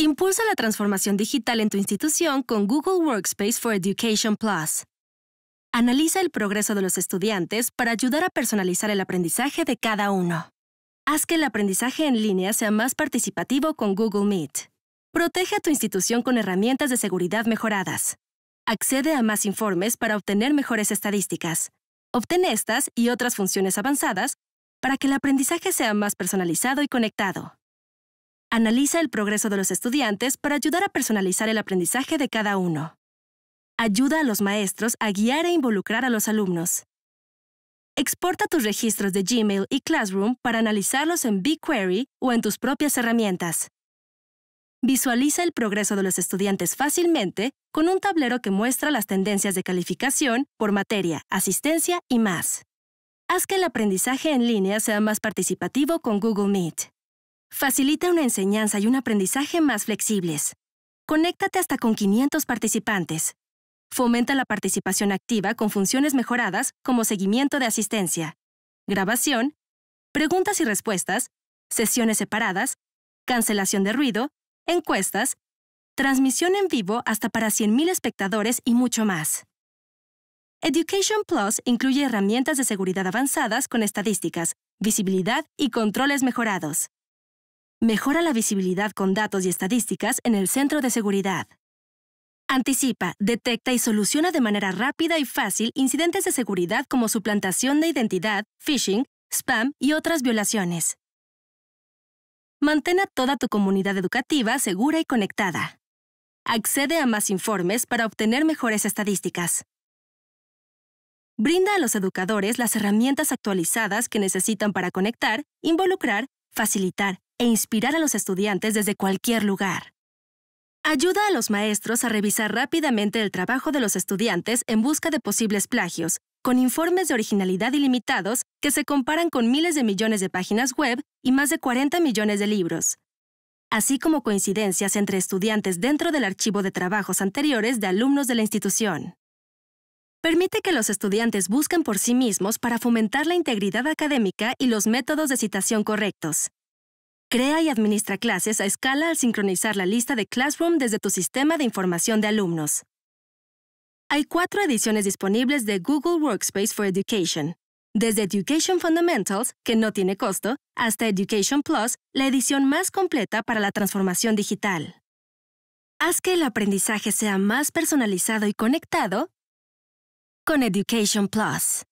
Impulsa la transformación digital en tu institución con Google Workspace for Education Plus. Analiza el progreso de los estudiantes para ayudar a personalizar el aprendizaje de cada uno. Haz que el aprendizaje en línea sea más participativo con Google Meet. Protege a tu institución con herramientas de seguridad mejoradas. Accede a más informes para obtener mejores estadísticas. Obtén estas y otras funciones avanzadas para que el aprendizaje sea más personalizado y conectado. Analiza el progreso de los estudiantes para ayudar a personalizar el aprendizaje de cada uno. Ayuda a los maestros a guiar e involucrar a los alumnos. Exporta tus registros de Gmail y Classroom para analizarlos en BigQuery o en tus propias herramientas. Visualiza el progreso de los estudiantes fácilmente con un tablero que muestra las tendencias de calificación por materia, asistencia y más. Haz que el aprendizaje en línea sea más participativo con Google Meet. Facilita una enseñanza y un aprendizaje más flexibles. Conéctate hasta con 500 participantes. Fomenta la participación activa con funciones mejoradas como seguimiento de asistencia, grabación, preguntas y respuestas, sesiones separadas, cancelación de ruido, encuestas, transmisión en vivo hasta para 100.000 espectadores y mucho más. Education Plus incluye herramientas de seguridad avanzadas con estadísticas, visibilidad y controles mejorados. Mejora la visibilidad con datos y estadísticas en el centro de seguridad. Anticipa, detecta y soluciona de manera rápida y fácil incidentes de seguridad como suplantación de identidad, phishing, spam y otras violaciones. Mantén a toda tu comunidad educativa segura y conectada. Accede a más informes para obtener mejores estadísticas. Brinda a los educadores las herramientas actualizadas que necesitan para conectar, involucrar, facilitar, e inspirar a los estudiantes desde cualquier lugar. Ayuda a los maestros a revisar rápidamente el trabajo de los estudiantes en busca de posibles plagios, con informes de originalidad ilimitados que se comparan con miles de millones de páginas web y más de 40 millones de libros, así como coincidencias entre estudiantes dentro del archivo de trabajos anteriores de alumnos de la institución. Permite que los estudiantes busquen por sí mismos para fomentar la integridad académica y los métodos de citación correctos. Crea y administra clases a escala al sincronizar la lista de Classroom desde tu sistema de información de alumnos. Hay cuatro ediciones disponibles de Google Workspace for Education, desde Education Fundamentals, que no tiene costo, hasta Education Plus, la edición más completa para la transformación digital. Haz que el aprendizaje sea más personalizado y conectado con Education Plus.